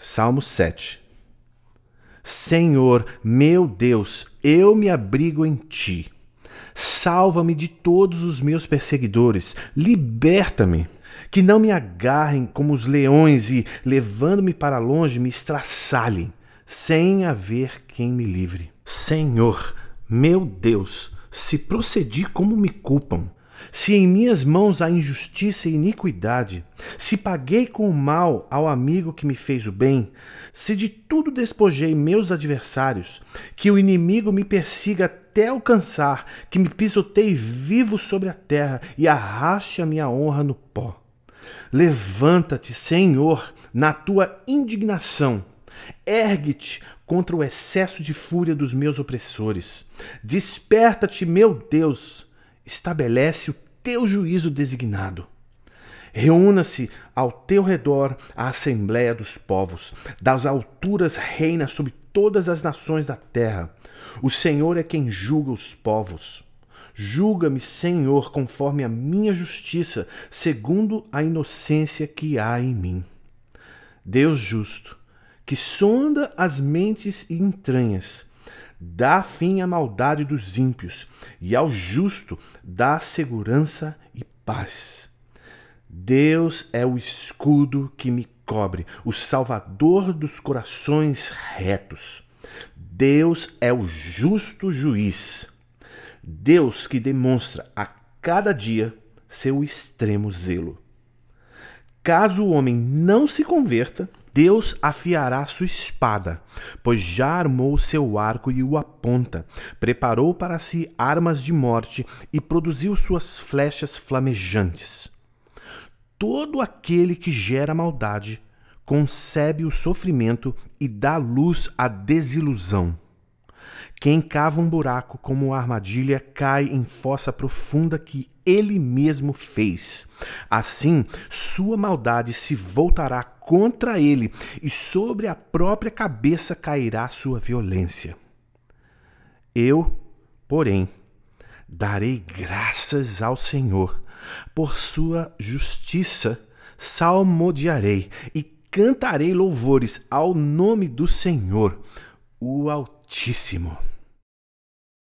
Salmo 7. Senhor, meu Deus, eu me abrigo em ti. Salva-me de todos os meus perseguidores, liberta-me, que não me agarrem como os leões e, levando-me para longe, me estraçalhem, sem haver quem me livre. Senhor, meu Deus, se procedi como me culpam, se em minhas mãos há injustiça e iniquidade, se paguei com o mal ao amigo que me fez o bem, se de tudo despojei meus adversários, que o inimigo me persiga até alcançar, que me pisoteie vivo sobre a terra e arraste a minha honra no pó. Levanta-te, Senhor, na tua indignação. Ergue-te contra o excesso de fúria dos meus opressores. Desperta-te, meu Deus estabelece o teu juízo designado. Reúna-se ao teu redor a Assembleia dos Povos. Das alturas reina sobre todas as nações da terra. O Senhor é quem julga os povos. Julga-me, Senhor, conforme a minha justiça, segundo a inocência que há em mim. Deus justo, que sonda as mentes e entranhas, dá fim à maldade dos ímpios, e ao justo dá segurança e paz. Deus é o escudo que me cobre, o salvador dos corações retos. Deus é o justo juiz. Deus que demonstra a cada dia seu extremo zelo. Caso o homem não se converta, Deus afiará sua espada, pois já armou seu arco e o aponta, preparou para si armas de morte e produziu suas flechas flamejantes. Todo aquele que gera maldade concebe o sofrimento e dá luz à desilusão. Quem cava um buraco como armadilha cai em fossa profunda que ele mesmo fez. Assim, sua maldade se voltará contra ele e sobre a própria cabeça cairá sua violência. Eu, porém, darei graças ao Senhor, por sua justiça salmodiarei e cantarei louvores ao nome do Senhor, o Altíssimo.